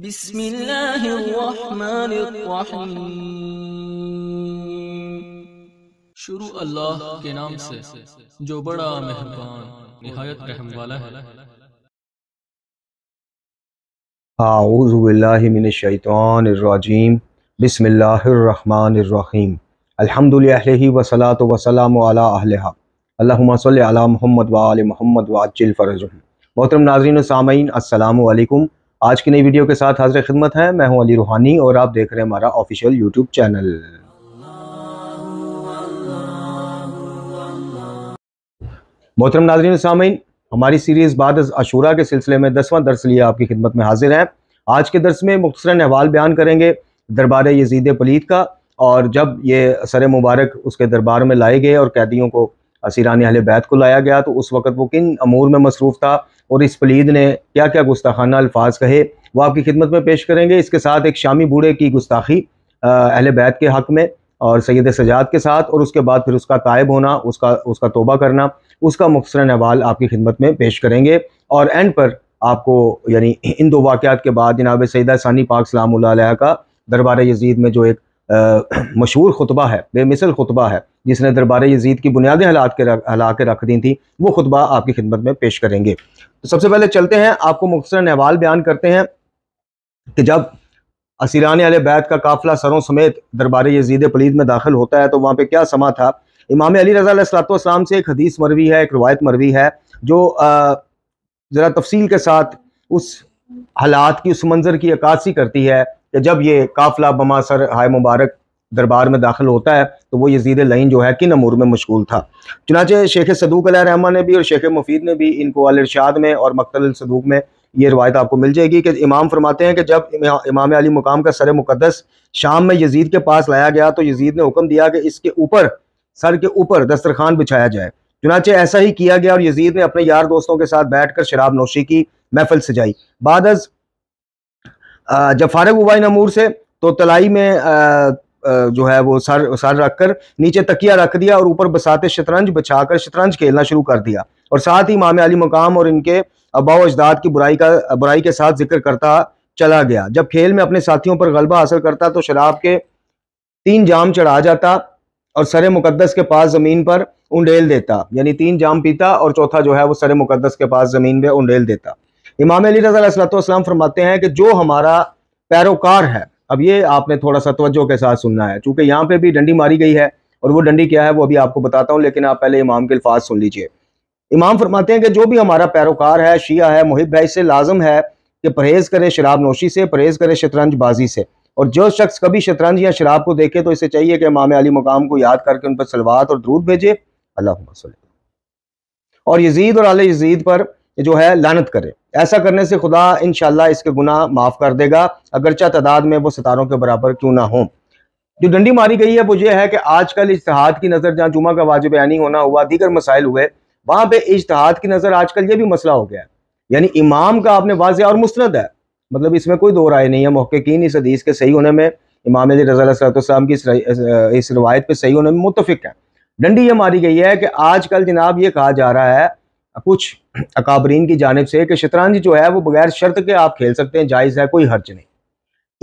بسم الله الرحمन शुरू अल्लाह के नाम से जो बड़ा मेहरबान निहायत रहम वाला है आउज़बिल्लिमिनशैतानरजीम बसमिल्लाम अल्हम्दुलिल्लाह वसलात वसलाम अला अहलहा अल्लाहुम्मा सल्ली अला मोहम्मद व आल मोहम्मद व अज्जिल फरजहुम मोहतरम नाज़रीन व सामीन अस्सलाम वालेकुम आज की नई वीडियो के साथ हाजिर खिदमत है मैं हूं अली रूहानी और आप देख रहे हैं हमारा ऑफिशियल यूट्यूब चैनल मोहतरम नाजरीन सामीन हमारी सीरीज़ बाद अशूरा के सिलसिले में दसवां दर्स लिए आपकी खिदमत में हाजिर है आज के दर्स में मुख्तर अहवाल बयान करेंगे दरबार यजीद पलीत का और जब ये सर मुबारक उसके दरबार में लाए गए और कैदियों को असीरानी अहल बैत को लाया गया तो उस वक़्त वो किन अमूर में मसरूफ़ था और इस फलीद ने क्या क्या गुस्ताखाना अल्फाज कहे वो आपकी खिदमत में पेश करेंगे इसके साथ एक शामी बूढ़े की गुस्ताखी अहल बैत के हक़ में और सैद सजाद के साथ और उसके बाद फिर उसका तायब होना उसका उसका तोबा करना उसका मुखसर अहवाल आपकी खिदमत में पेश करेंगे और एंड पर आपको यानी इन दो वाक़ के बाद जनाब सैदा सानी पाक सलाम का दरबार यजीद में जो एक मशहूर खुतबा है बेमिसल खुतबा है जिसने दरबार यजीद की बुनियादी हालात के हिला के रख दी थी वो खुतबा आपकी खिदमत में पेश करेंगे तो सबसे पहले चलते हैं आपको मुख्तर अहवाल बयान करते हैं कि जब असीरान अल बैत का काफिला सरों समेत दरबार यजीद पलीद में दाखिल होता है तो वहाँ पर क्या समा था इमाम अली रजा सलातम से एक हदीस मरवी है एक रवायत मरवी है जो ज़रा तफसील के साथ उस हालात की उस मंजर की अक्सी करती है कि जब ये काफिला बमासर हाय मुबारक दरबार में दाखिल होता है तो वो यजीद लाइन जो है किन अमूर में मशगूल था चुनाचे शेख सदूक रहमान ने भी और शेख मुफीद ने भी इनको अलरशाद में और मकतल सदूक में ये रवायत आपको मिल जाएगी कि इमाम फरमाते हैं कि जब इमाम अली मुकाम का सर मुकदस शाम में यजीद के पास लाया गया तो यजीद ने हुक्म दिया कि इसके ऊपर सर के ऊपर दस्तरखान बिछाया जाए चुनाचे ऐसा ही किया गया और यजीद ने अपने यार दोस्तों के साथ बैठ कर शराब नोशी की महफल सजाई बाद जब फारग हुआ इन अमूर से तो तलाई में जो है वो सर सर रखकर नीचे तकिया रख दिया और ऊपर बसाते शतरंज बिछाकर शतरंज खेलना शुरू कर दिया और साथ ही मामे अली मकाम और इनके अबाव अजदाद की बुराई का बुराई के साथ जिक्र करता चला गया जब खेल में अपने साथियों पर गलबा हासिल करता तो शराब के तीन जाम चढ़ा जाता और सर मुकदस के पास ज़मीन पर उंडेल देता यानी तीन जाम पीता और चौथा जो है वो सर मुकदस के पास ज़मीन पर उंडेल देता इमाम अली रजा फरमाते हैं कि जो हमारा पैरोकार है अब ये आपने थोड़ा सा तवज्जो के साथ सुनना है चूँकि यहाँ पर भी डंडी मारी गई है और वो डंडी क्या है वो अभी आपको बताता हूँ लेकिन आप पहले इमाम के अल्फाज सुन लीजिए इमाम फरमाते हैं कि जो भी हमारा पैरोकार है शिया है मुहिब है इससे लाजम है कि परहेज़ करें शराब नोशी से परहेज़ करें शतरंज बाजी से और जो शख्स कभी शतरंज या शराब को देखे तो इसे चाहिए कि इमाम अली मुकाम को याद करके उन पर सलवात और द्रूद भेजे अल्लाह और यजीद और अल यजीद पर जो है लानत करे ऐसा करने से खुदा इन इसके गुना माफ़ कर देगा अगरचा तादाद में वो सितारों के बराबर क्यों ना हो जो डंडी मारी गई है वो ये है कि आजकल इश्तहाद की नज़र जहाँ जुमा का वाजिब यानी होना हुआ दीगर मसाइल हुए वहाँ पे इश्तहाद की नज़र आजकल ये भी मसला हो गया है यानी इमाम का आपने वाज और मुस्ंद है मतलब इसमें कोई दो राय नहीं है की इस हदीस के सही होने में इमाम अली रजाम की इस रवायत पर सही होने में मुतफ़ है डंडी ये मारी गई है कि आजकल जनाब ये कहा जा रहा है कुछ अकाबरीन की जानब से कि शतरंज जो है वो बगैर शर्त के आप खेल सकते हैं जायज़ है कोई हर्ज नहीं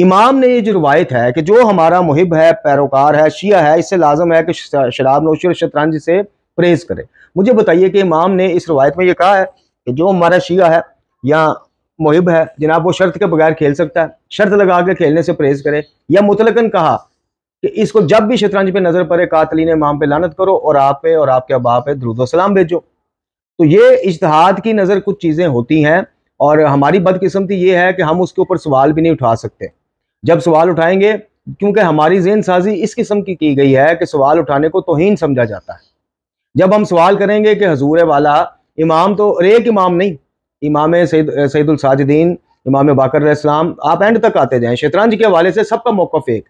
इमाम ने ये जो रवायत है कि जो हमारा मुहिब है पैरोकार है शिया है इससे लाजम है कि शराब नोशी और शतरंज से परहेज़ करे मुझे बताइए कि इमाम ने इस रवायत में ये कहा है कि जो हमारा शिया है या मुहिब है जनाब वो शर्त के बगैर खेल सकता है शर्त लगा के खेलने से परहेज़ करे या मुतलकन कहा कि इसको जब भी शतरंज पे नज़र पड़े कातलीन इमाम पे लानत करो और आप पे और आपके अबा पे द्रुदोसलाम भेजो तो ये इश्तहाद की नज़र कुछ चीज़ें होती हैं और हमारी बदकिस्मती ये है कि हम उसके ऊपर सवाल भी नहीं उठा सकते जब सवाल उठाएंगे क्योंकि हमारी जेन साजी इस किस्म की की गई है कि सवाल उठाने को तोहन समझा जाता है जब हम सवाल करेंगे कि हजूर वाला इमाम तो और एक इमाम नहीं इमाम सैद सैदुलसाजदीन इमाम बाकर इस्लाम आप एंड तक आते जाएं शतरंज के हवाले से सबका मौक़ एक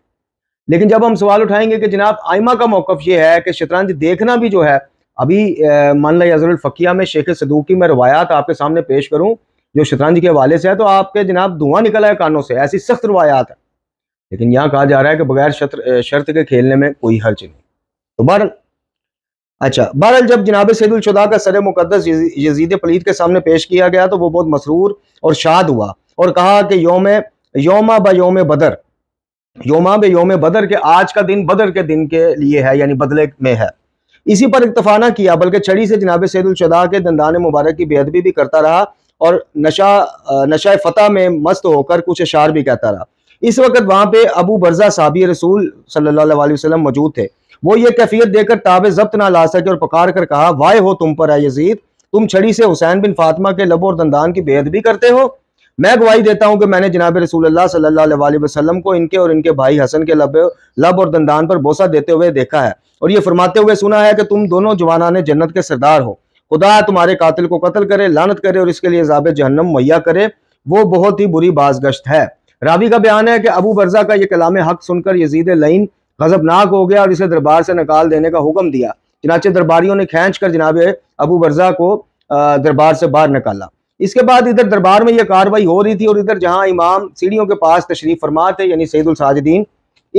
लेकिन जब हम सवाल उठाएंगे कि जनाब आइमा का मौक़ ये है कि शतरंज देखना भी जो है अभी मानला याजरुल फ़किया में शेख सदूक की मैं रवायात आपके सामने पेश करूँ जो शतरंज के हवाले से है तो आपके जनाब धुआं निकला है कानों से ऐसी सख्त रवायात है लेकिन यहाँ कहा जा रहा है कि बगैर शर्त के खेलने में कोई हर्ज नहीं तो बहर अच्छा बहरल जब जनाब सैदुलशुदा का सर मुकदस यजीद पलीद के सामने पेश किया गया तो वो बहुत मसरूर और शाद हुआ और कहा कि योम योमा ब योम बदर योमा ब योम बदर के आज का दिन बदर के दिन के लिए है यानी बदले में है इसी पर इतफा ना किया बल्कि छड़ी से जनाब सैदुलशदा के दंदान मुबारक की बेहदबी भी करता रहा और नशा नशा फतह में मस्त होकर कुछ अशार भी कहता रहा इस वक्त वहां पे अबू बर्जा साबी रसूल सल्लल्लाहु अलैहि वसल्लम मौजूद थे वो ये कैफियत देकर ताबे जब्त ना ला सके और पकार कर कहा वाय हो तुम पर है यजीद तुम छड़ी से हुसैन बिन फातिमा के लबो और दंदान की बेहद भी करते हो मैं गवाही देता हूं कि मैंने जनाब रसूल सल्लल्लाहु वसल्लम को इनके और इनके भाई हसन के लब लब और दंदान पर बोसा देते हुए देखा है और ये फरमाते हुए सुना है कि तुम दोनों जवाना ने जन्नत के सरदार हो खुदा तुम्हारे कातिल को कत्ल करे लानत करे और इसके लिए जाब जहनम मुहैया करे वो बहुत ही बुरी बाजगश्त है रावी का बयान है कि अबू वर्जा का यह कलाम हक सुनकर यजीद लाइन गजबनाक हो गया और इसे दरबार से निकाल देने का हुक्म दिया चिनाचे दरबारियों ने खींच कर जनाब अबू वर्जा को दरबार से बाहर निकाला इसके बाद इधर दरबार में यह कार्रवाई हो रही थी और इधर जहां इमाम सीढ़ियों के पास तशरीफ फरमा थे यानी सईदुल साजिदीन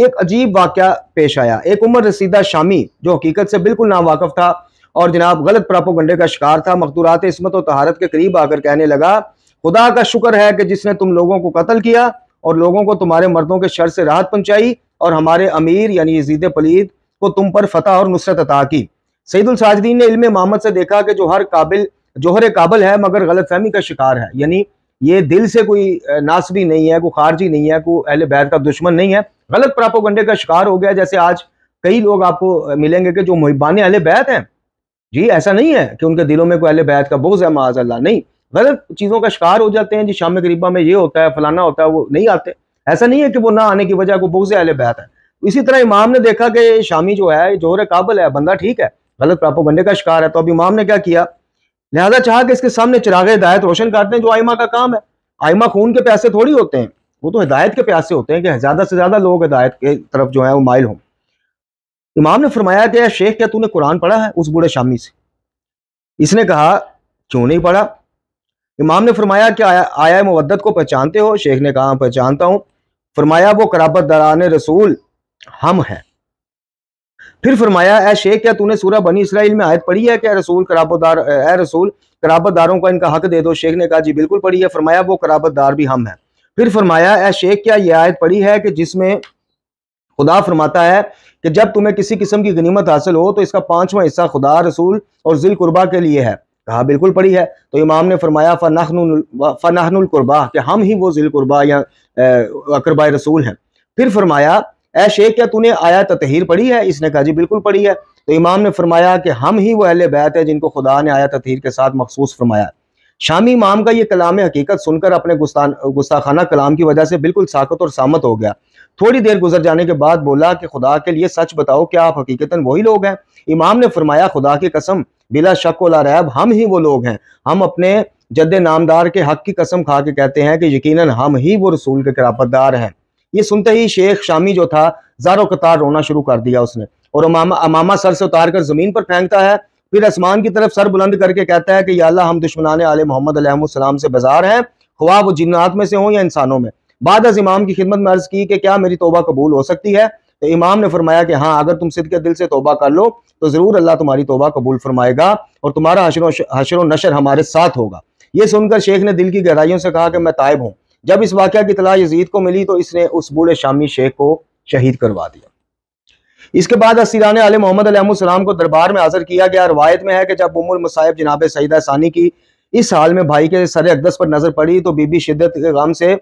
एक अजीब वाक्य पेश आया एक उम्र रसीदा शामी जो हकीकत से बिल्कुल नावाकफ था और जनाब गलत प्रापोगंडे का शिकार था मकदूरात इसमत और तहारत के करीब आकर कहने लगा खुदा का शुक्र है कि जिसने तुम लोगों को कत्ल किया और लोगों को तुम्हारे मर्दों के शर से राहत पहुंचाई और हमारे अमीर यानी यजीद पलीद को तुम पर फतह और नुसरत अता की सईदुल साजदीन ने इल्म मोहम्मद से देखा कि जो हर काबिल जोहर काबल है मगर गलत फहमी का शिकार है यानी ये दिल से कोई नासबी नहीं है कोई खारजी नहीं है कोई अहल बैत का दुश्मन नहीं है गलत प्रापोगंडे का शिकार हो गया जैसे आज कई लोग आपको मिलेंगे कि जो मुहिबान अहल बैत हैं जी ऐसा नहीं है कि उनके दिलों में कोई अहल बैत का बोझ है माज अल्लाह नहीं गलत चीज़ों का शिकार हो जाते हैं जी शाम गरीबा में ये होता है फलाना होता है वो नहीं आते ऐसा नहीं है कि वो ना आने की वजह को बोझ अहल बैत है इसी तरह इमाम ने देखा कि शामी जो है जोहर काबल है बंदा ठीक है गलत प्रापोगंडे का शिकार है तो अब इमाम ने क्या किया लिहाजा चाह के इसके सामने चिराग हिदायत रोशन करते हैं जो आयमा का काम है आयमा खून के प्यासे थोड़ी होते हैं वो तो हिदायत के प्यासे होते हैं कि ज़्यादा से ज़्यादा लोग हिदायत के तरफ जो है वो माइल हों इमाम ने फरमाया कि शेख क्या तूने कुरान पढ़ा है उस बूढ़े शामी से इसने कहा क्यों नहीं पढ़ा इमाम ने फरमाया कि आया मुद्दत को पहचानते हो शेख ने कहा हाँ, पहचानता हूँ फरमाया वो कराबत दरान रसूल हम हैं फिर फरमाया ऐ शेख क्या तूने सूरह बनी इसराइल में आयत पढ़ी है क्या रसूल कराबतदार ए रसूल कराबतदारों का इनका हक दे दो शेख ने कहा जी बिल्कुल पढ़ी है फरमाया वो कराबतदार भी हम हैं फिर फरमाया ऐ शेख क्या यह आयत पढ़ी है कि जिसमें खुदा फरमाता है कि जब तुम्हें किसी किस्म की गनीमत हासिल हो तो इसका पांचवा हिस्सा खुदा रसूल और जिल कुर्बा के लिए है कहा बिल्कुल पड़ी है तो इमाम ने फरमाया फ़नाहनुल कुर्बा कि हम ही वो जिल कुर्बा या अकरबा रसूल हैं फिर फरमाया ऐ शेख क्या तूने आया तहिर पढ़ी है इसने कहा जी बिल्कुल पढ़ी है तो इमाम ने फरमाया कि हम ही वो अहल बैत है जिनको खुदा ने आया तहिर के साथ मखसूस फरमाया शामी इमाम का ये कलाम हकीकत सुनकर अपने गुस्ताखाना कलाम की वजह से बिल्कुल साकत और सामत हो गया थोड़ी देर गुजर जाने के बाद बोला कि खुदा के लिए सच बताओ क्या आप हकीकता वही लोग हैं इमाम ने फरमाया खुदा की कसम बिला शक वाला रैब हम ही वो लोग हैं हम अपने जद नामदार के हक की कसम खा के कहते हैं कि यकीनन हम ही वो रसूल के करापतदार हैं ये सुनते ही शेख शामी जो था जारो कतार रोना शुरू कर दिया उसने और अमामा अमामा सर से उतार कर ज़मीन पर फेंकता है फिर आसमान की तरफ सर बुलंद करके कहता है कि अल्लाह हम दुश्मनान आल मोहम्मद सलाम से बाजार हैं ख्वा वो जिन्नात में से हों या इंसानों में बाद अज इमाम की खिदमत में अर्ज़ की कि क्या मेरी तोबा कबूल हो सकती है तो इमाम ने फरमाया कि हाँ अगर तुम सिद्ध के दिल से तोबा कर लो तो ज़रूर अल्लाह तुम्हारी तोबा कबूल फरमाएगा और तुम्हारा हशर हशर नशर हमारे साथ होगा ये सुनकर शेख ने दिल की गहराइयों से कहा कि मैं तायब हूँ जब इस वाक्य की तलाश यजीद को मिली तो इसने उस बूढ़े शामी शेख को शहीद करवा दिया इसके बाद असीरान आल मोहम्मद अलैहिस्सलाम को दरबार में हाजिर किया गया रवायत में है कि जब उमुल मुसाहिब जनाब सईदा सानी की इस हाल में भाई के सर अकदस पर नजर पड़ी तो बीबी शिद्दत के गम से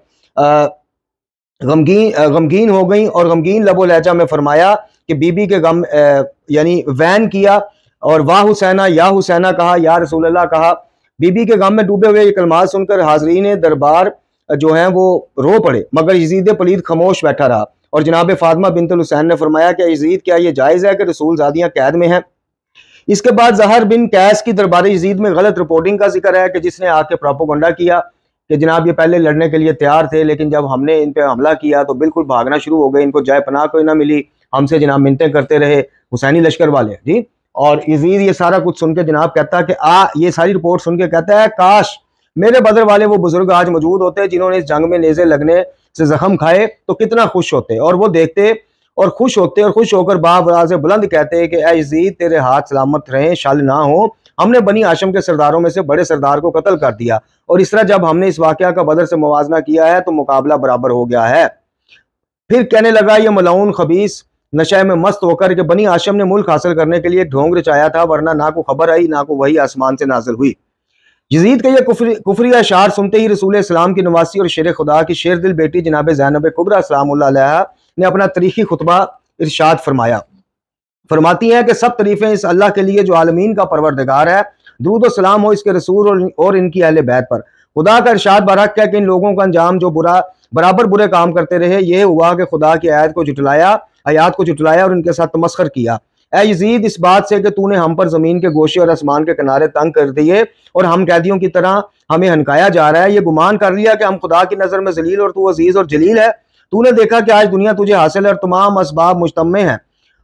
गमगीन गमगीन हो गई और गमगीन लबो लहजा में फरमाया कि बीबी के गम यानी वैन किया और वाह हुसैना या हुसैना कहा या रसूल कहा बीबी के गम में डूबे हुए ये कलमात सुनकर हाजरीन दरबार जो हैं वो रो पड़े मगर यजीद पलीद खामोश बैठा रहा और जनाब फातमा बिनतल हुसैन ने फरमाया कि यजीद क्या ये जायज़ है कि रसूल जादियाँ कैद में हैं इसके बाद जहर बिन कैस की दरबार यजीद में गलत रिपोर्टिंग का जिक्र है कि जिसने आके प्रापोगंडा किया कि जनाब ये पहले लड़ने के लिए तैयार थे लेकिन जब हमने इन पर हमला किया तो बिल्कुल भागना शुरू हो गए इनको जय पनाह कोई ना मिली हमसे जनाब मिनतें करते रहे हुसैनी लश्कर वाले जी और यजीद ये सारा कुछ सुन के जनाब कहता है कि आ ये सारी रिपोर्ट सुन के कहता है काश मेरे बदर वाले वो बुजुर्ग आज मौजूद होते जिन्होंने इस जंग में नेजे लगने से जख्म खाए तो कितना खुश होते और वो देखते और खुश होते और खुश होकर बाबराज बुलंद कहते कि अजीद तेरे हाथ सलामत रहें शल ना हो हमने बनी आशम के सरदारों में से बड़े सरदार को कत्ल कर दिया और इस तरह जब हमने इस वाक्य का बदर से मुवजना किया है तो मुकाबला बराबर हो गया है फिर कहने लगा ये मलाउन खबीस नशे में मस्त होकर के बनी आशम ने मुल्क हासिल करने के लिए ढोंग रचाया था वरना ना को खबर आई ना को वही आसमान से नाजिल हुई यजीद का यह कुफरी कुफरी अशार सुनते ही रसूल इस्लाम की नवासी और शेर खुदा की शेर दिल बेटी जनाब जैनब कुबरा सलाम ने अपना तरीकी खुतबा इर्शाद फरमाया फरमाती हैं कि सब तरीफ़ें इस अल्लाह के लिए जो आलमीन का परवरदगार है दरूद सलाम हो इसके रसूल और, और इनकी अहल बैत पर खुदा का इर्शाद बरक है कि इन लोगों का अंजाम जो बुरा बराबर बुरे काम करते रहे यह हुआ कि खुदा की आयत को जुटलाया आयात को जुटलाया और इनके साथ तमस्कर किया यजीद इस बात से कि तूने हम पर जमीन के गोशे और आसमान के किनारे तंग कर दिए और हम कैदियों की तरह हमें हनकाया जा रहा है ये गुमान कर लिया कि हम खुदा की नजर में जलील और तू अजीज और जलील है तूने देखा कि आज दुनिया तुझे हासिल और तमाम इसबाब मुश्तम हैं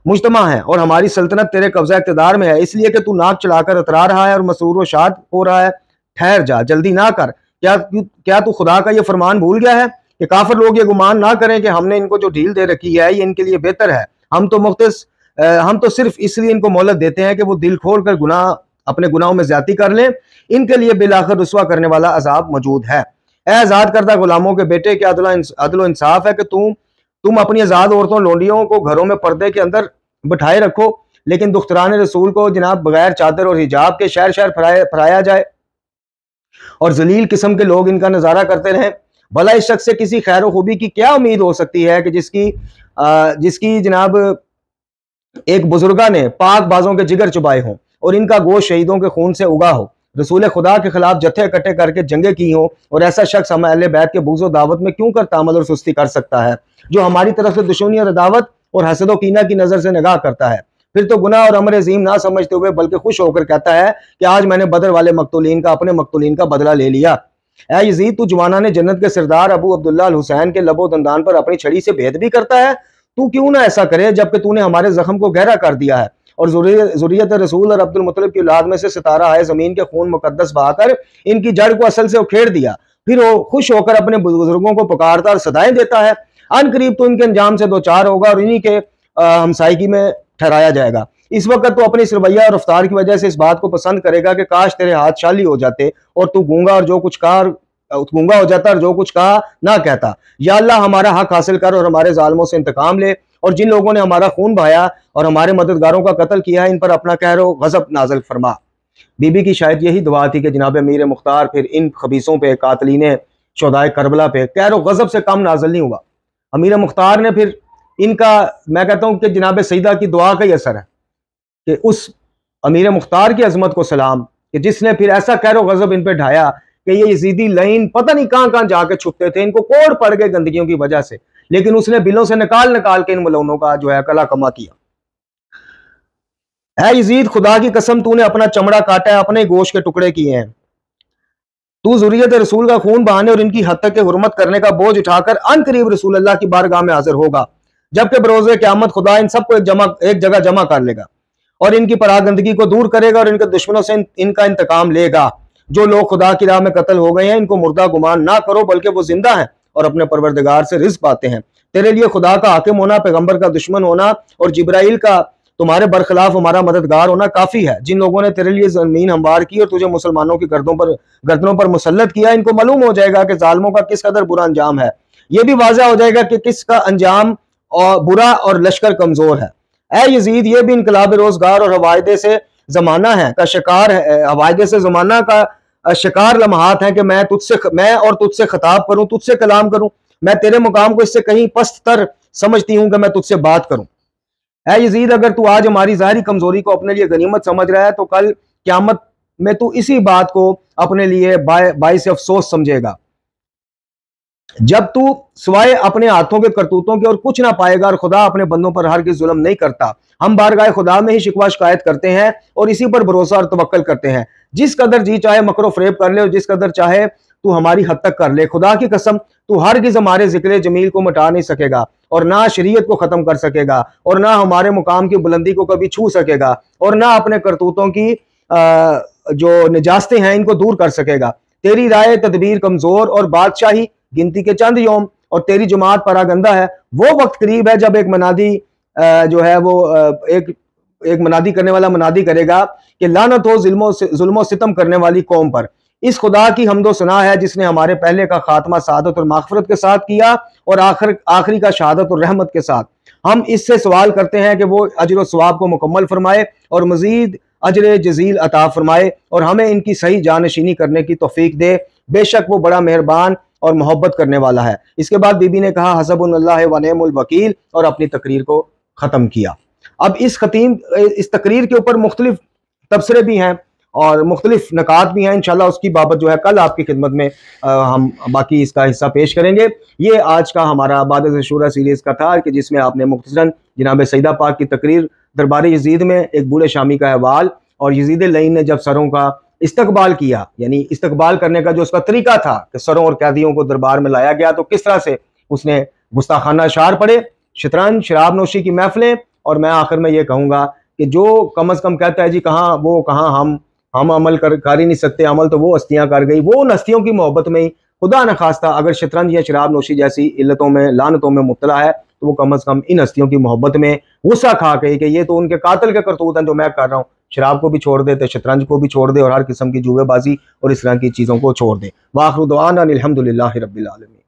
मुशतमा है और हमारी सल्तनत तेरे कब्जा इकतदार में है इसलिए कि तू नाक चलाकर अतरा रहा है और मसरूर व शाद हो रहा है ठहर जा जल्दी ना कर क्या क्या तू खुदा का ये फरमान भूल गया है कि काफिर लोग ये गुमान ना करें कि हमने इनको जो ढील दे रखी है ये इनके लिए बेहतर है हम तो मुख्त हम तो सिर्फ इसलिए इनको मोहलत देते हैं कि वो दिल खोल कर गुना अपने गुनाहों में ज्यादा कर लें इनके लिए बिलाखर रसुआ करने वाला अजाब मौजूद है आज़ाद करदा गुलामों के बेटे के अदलो इंसाफ है कि तुम तुम अपनी आज़ाद औरतों लोंडियों को घरों में पर्दे के अंदर बिठाए रखो लेकिन दुख्तरान रसूल को जनाब बगैर चादर और हिजाब के शहर शहर फराया, फराया जाए और जलील किस्म के लोग इनका नज़ारा करते रहें भला इस शख्स से किसी खैर खूबी की क्या उम्मीद हो सकती है कि जिसकी आ, जिसकी जनाब एक बुजुर्गा ने पाक बाजों के जिगर चुबाए हों और इनका गोश शहीदों के खून से उगा हो रसूल खुदा के खिलाफ जत्थे इकट्ठे करके जंगे की हों और ऐसा शख्स हम अहल बैत के बुग्ज़ दावत में क्यों कर तामल और सुस्ती कर सकता है जो हमारी तरफ से दुश्मनी और अदावत और हसद कीना की नज़र से निगाह करता है फिर तो गुना और अमर अजीम ना समझते हुए बल्कि खुश होकर कहता है कि आज मैंने बदर वाले मकतुलीन का अपने मकतुलीन का बदला ले लिया ए यजीद तू जवाना ने जन्नत के सरदार अबू अब्दुल्ला हुसैन के लबो दंदान पर अपनी छड़ी से भेद भी करता है तू क्यों ना ऐसा करे जबकि तूने हमारे जख्म को गहरा कर दिया है और जुरियत रसूल और अब्दुल मतलब की औलाद में से सितारा आए ज़मीन के खून मुकदस बहाकर इनकी जड़ को असल से उखेड़ दिया फिर वो खुश होकर अपने बुजुर्गों को पुकारता और सदाएं देता है अन करीब तो इनके अंजाम से दो चार होगा और इन्हीं के हमसायगी में ठहराया जाएगा इस वक्त तो अपनी इस रवैया और रफ्तार की वजह से इस बात को पसंद करेगा कि काश तेरे हाथ शाली हो जाते और तू गूंगा और जो कुछ कार उतमुंगा हो जाता और जो कुछ कहा ना कहता या अल्लाह हमारा हक हासिल कर और हमारे जालमों से इंतकाम ले और जिन लोगों ने हमारा खून बहाया और हमारे मददगारों का कत्ल किया है इन पर अपना कहरो गजब नाजल फरमा बीबी की शायद यही दुआ थी कि जनाब मीर मुख्तार फिर इन खबीसों पर कातलीन शदाय करबला पे कहरो गजब से कम नाजल नहीं हुआ अमीर मुख्तार ने फिर इनका मैं कहता हूँ कि जनाब सईदा की दुआ का ही असर है कि उस अमीर मुख्तार की अजमत को सलाम कि जिसने फिर ऐसा कहरो गजब इन पर ढाया कि ये यजीदी लाइन पता नहीं कहां कहां जाके छुपते थे इनको कोड़ पड़ गए गंदगियों की वजह से लेकिन उसने बिलों से निकाल निकाल के इन मलोनों का जो है कला कमा किया है यजीद खुदा की कसम तूने अपना चमड़ा काटा है अपने गोश के टुकड़े किए हैं तू जरूरीत रसूल का खून बहाने और इनकी हद तक के हरमत करने का बोझ उठाकर अन करीब रसूल अल्लाह की बारगाह में हाजिर होगा जबकि बरोज क्यामत खुदा इन सबको एक जमा एक जगह जमा कर लेगा और इनकी परागंदगी को दूर करेगा और इनके दुश्मनों से इन, इनका इंतकाम लेगा जो लोग खुदा की राह में कत्ल हो गए हैं इनको मुर्दा गुमान ना करो बल्कि वो जिंदा हैं और अपने परवरदगार से रिज पाते हैं तेरे लिए खुदा का हाकिम होना पैगम्बर का दुश्मन होना और जब्राइल का तुम्हारे बरखिलाफ हमारा मददगार होना काफ़ी है जिन लोगों ने तेरे लिए ज़मीन हमवार की और तुझे मुसलमानों की गर्दों पर गर्दनों पर मुसलत किया इनको मालूम हो जाएगा कि जालमों का किस कदर बुरा अंजाम है ये भी वाजह हो जाएगा कि किसका अंजाम और बुरा और लश्कर कमज़ोर है ए यजीद ये भी इनकलाब रोज़गार और हवायदे से ज़माना है का शिकार है हवायदे से ज़माना का शिकार लम्हात हैं कि मैं तुझसे मैं और तुझसे खताब करूं तुझसे कलाम करूं मैं तेरे मुकाम को इससे कहीं पस्त तर समझती हूं कि मैं तुझसे बात करूं ए यजीद अगर तू आज हमारी जाहरी कमजोरी को अपने लिए गनीमत समझ रहा है तो कल क्यामत में तू इसी बात को अपने लिए बाय बाई से अफसोस समझेगा जब तू सिवाय अपने हाथों के करतूतों के और कुछ ना पाएगा और खुदा अपने बंदों पर हर की जुलम नहीं करता हम बार गाय खुदा में ही शिकवा शिकायत करते हैं और इसी पर भरोसा और तवक्ल करते हैं जिस कदर जी चाहे मकरो फ्रेब कर ले और जिस कदर चाहे तू हमारी हद तक कर ले खुदा की कसम तू हर गिज़ हमारे जिक्र जमील को मिटा नहीं सकेगा और ना शरीयत को ख़त्म कर सकेगा और ना हमारे मुकाम की बुलंदी को कभी छू सकेगा और ना अपने करतूतों की जो निजास्तें हैं इनको दूर कर सकेगा तेरी राय तदबीर कमज़ोर और बादशाही गिनती के चंद योम और तेरी जमात परागंदा है वो वक्त करीब है जब एक मनादी जो है वो एक एक मनादी करने वाला मनादी करेगा कि लानत हो जुल्मो सितम करने वाली कौम पर इस खुदा की हमदो सुना है जिसने हमारे पहले का खात्मा शहादत और माफरत के साथ किया और आखिर आखिरी का शहादत और रहमत के साथ हम इससे सवाल करते हैं कि वो अजर स्वाब को मुकम्मल फरमाए और मजीद अजर जजील अता फरमाए और हमें इनकी सही जानशीनी करने की तोफीक दे बेशक वो बड़ा मेहरबान और मोहब्बत करने वाला है इसके बाद बीबी ने कहा हसबुल्ला और अपनी तकरीर को ख़त्म किया अब इस खतीम इस तकरीर के ऊपर मुख्तलिफ तबसरे भी हैं और मुख्तलिफ नकात भी हैं इंशाल्लाह उसकी बाबत जो है कल आपकी खिदमत में आ, हम बाकी इसका हिस्सा पेश करेंगे ये आज का हमारा आबाद शुरा सीरीज़ का था कि जिसमें आपने मुख्तरा जनाब सईदा पाक की तकरीर दरबारी यजीद में एक बूढ़े शामी का अहवाल और यजीद लईन ने जब सरों का इस्तकबाल किया यानी इस्तकबाल करने का जो उसका तरीका था कि सरों और कैदियों को दरबार में लाया गया तो किस तरह से उसने गुस्ताखाना शार पड़े शतरंज शराब नोशी की महफिलें और मैं आखिर में ये कहूँगा कि जो कम अज़ कम कहता है जी कहाँ वो कहाँ हम हम अमल कर कर ही नहीं सकते अमल तो वो हस्तियाँ कर गई वो उन हस्तियों की मोहब्बत में ही खुदा न खास्ता अगर शतरंज या शराब नोशी जैसी इल्लतों में लानतों में मुबला है तो वो कम अज़ कम इन हस्तियों की मोहब्बत में गुस्सा खा गई कि ये तो उनके कातल के करतूत हैं जो तो मैं कर रहा हूँ शराब को भी छोड़ दे तो शतरंज को भी छोड़ दे और हर किस्म की जुएबाजी और इस तरह की चीज़ों को छोड़ दे वाखरुदवान अलहमदिल्ला रबीआलमी